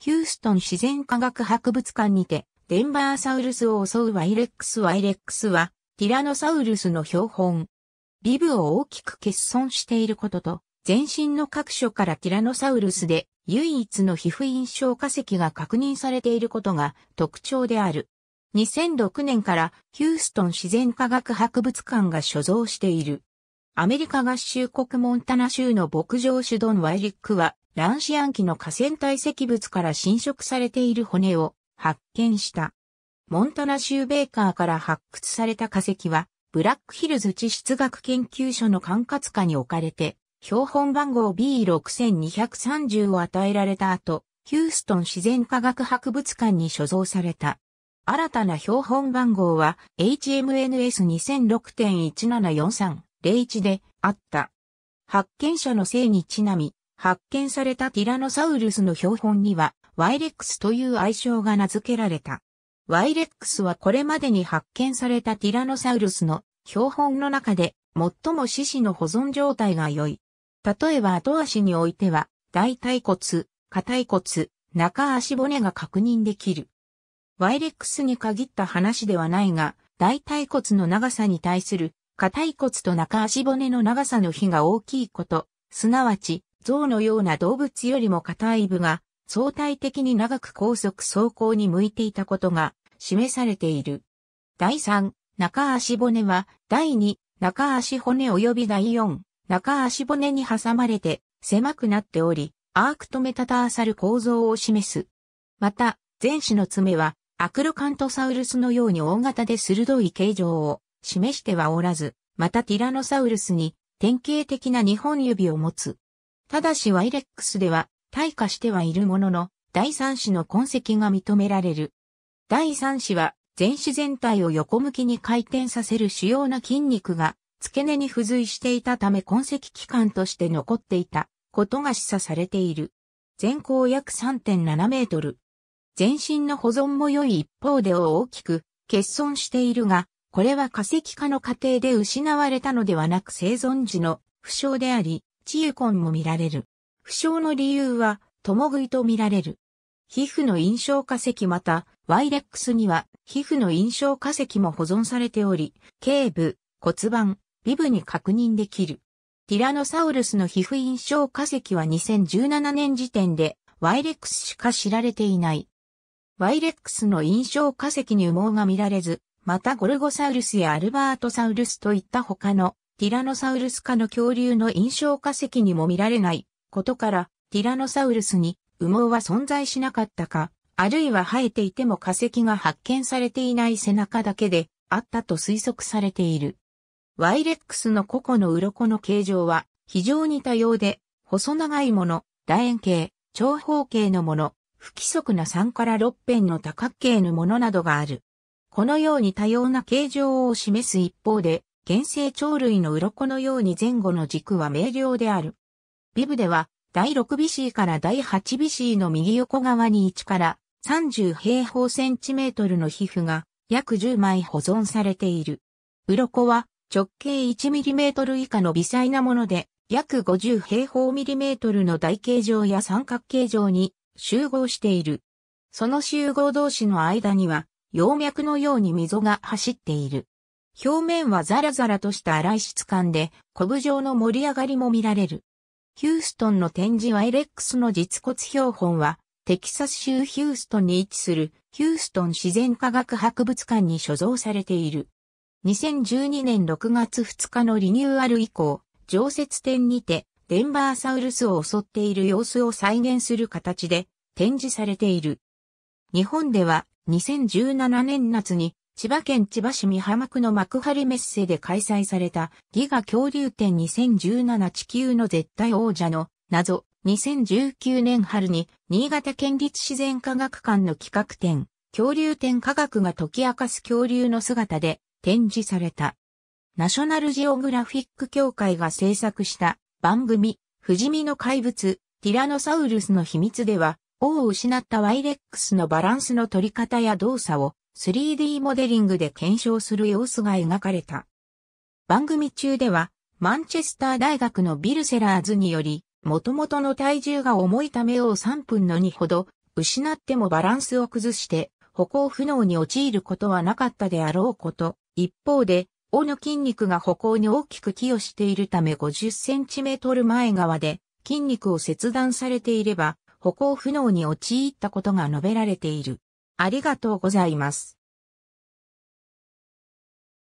ヒューストン自然科学博物館にて、デンバーサウルスを襲うワイレックスワイレックスは、ティラノサウルスの標本。ビブを大きく欠損していることと、全身の各所からティラノサウルスで唯一の皮膚印象化石が確認されていることが特徴である。2006年からヒューストン自然科学博物館が所蔵している。アメリカ合衆国モンタナ州の牧場主ドン・ワイリックは乱視暗記の河川堆積物から侵食されている骨を発見した。モンタナ州ベーカーから発掘された化石は、ブラックヒルズ地質学研究所の管轄下に置かれて、標本番号 B6230 を与えられた後、ヒューストン自然科学博物館に所蔵された。新たな標本番号は HMNS2006.174301 であった。発見者の姓にちなみ、発見されたティラノサウルスの標本には、ワイレックスという愛称が名付けられた。ワイレックスはこれまでに発見されたティラノサウルスの標本の中で最も四肢の保存状態が良い。例えば後足においては、大腿骨、下腿骨、中足骨が確認できる。ワイレックスに限った話ではないが、大腿骨の長さに対する、下腿骨と中足骨の長さの比が大きいこと、すなわち、象のような動物よりも硬い部が相対的に長く高速走行に向いていたことが示されている。第3、中足骨は第2、中足骨及び第4、中足骨に挟まれて狭くなっており、アークとメタターサル構造を示す。また、前肢の爪はアクロカントサウルスのように大型で鋭い形状を示してはおらず、またティラノサウルスに典型的な2本指を持つ。ただしワイレックスでは、退化してはいるものの、第三子の痕跡が認められる。第三子は、全子全体を横向きに回転させる主要な筋肉が、付け根に付随していたため痕跡器官として残っていたことが示唆されている。全高約3.7メートル。全身の保存も良い一方で大きく欠損しているが、これは化石化の過程で失われたのではなく生存時の負傷であり、チユコンも見られる。不詳の理由は、共食いと見られる。皮膚の印象化石また、ワイレックスには、皮膚の印象化石も保存されており、頸部、骨盤、尾部に確認できる。ティラノサウルスの皮膚印象化石は2017年時点で、ワイレックスしか知られていない。ワイレックスの印象化石に羽毛が見られず、またゴルゴサウルスやアルバートサウルスといった他のティラノサウルス科の恐竜の印象化石にも見られないことから、ティラノサウルスに羽毛は存在しなかったか、あるいは生えていても化石が発見されていない背中だけであったと推測されている。ワイレックスの個々の鱗の形状は非常に多様で、細長いもの、楕円形、長方形のもの、不規則な3から6辺の多角形のものなどがある。このように多様な形状を示す一方で、原生鳥類の鱗のように前後の軸は明瞭である。ビブでは、第6ビシーから第8ビシーの右横側に1から30平方センチメートルの皮膚が約10枚保存されている。鱗は直径1トル以下の微細なもので、約50平方ミリメートルの台形状や三角形状に集合している。その集合同士の間には、葉脈のように溝が走っている。表面はザラザラとした粗い質感で、コブ状の盛り上がりも見られる。ヒューストンの展示は l レックスの実骨標本は、テキサス州ヒューストンに位置するヒューストン自然科学博物館に所蔵されている。2012年6月2日のリニューアル以降、常設展にて、デンバーサウルスを襲っている様子を再現する形で展示されている。日本では2017年夏に千葉県千葉市美浜区の幕張メッセで開催されたギガ恐竜展2017地球の絶対王者の謎2019年春に新潟県立自然科学館の企画展恐竜展科学が解き明かす恐竜の姿で展示された。ナショナルジオグラフィック協会が制作した番組不死身の怪物ティラノサウルスの秘密では、王を失ったワイレックスのバランスの取り方や動作を 3D モデリングで検証する様子が描かれた。番組中では、マンチェスター大学のビルセラーズにより、元々の体重が重いためを3分の2ほど、失ってもバランスを崩して、歩行不能に陥ることはなかったであろうこと。一方で、尾の筋肉が歩行に大きく寄与しているため 50cm 前側で筋肉を切断されていれば、歩行不能に陥ったことが述べられている。ありがとうございます。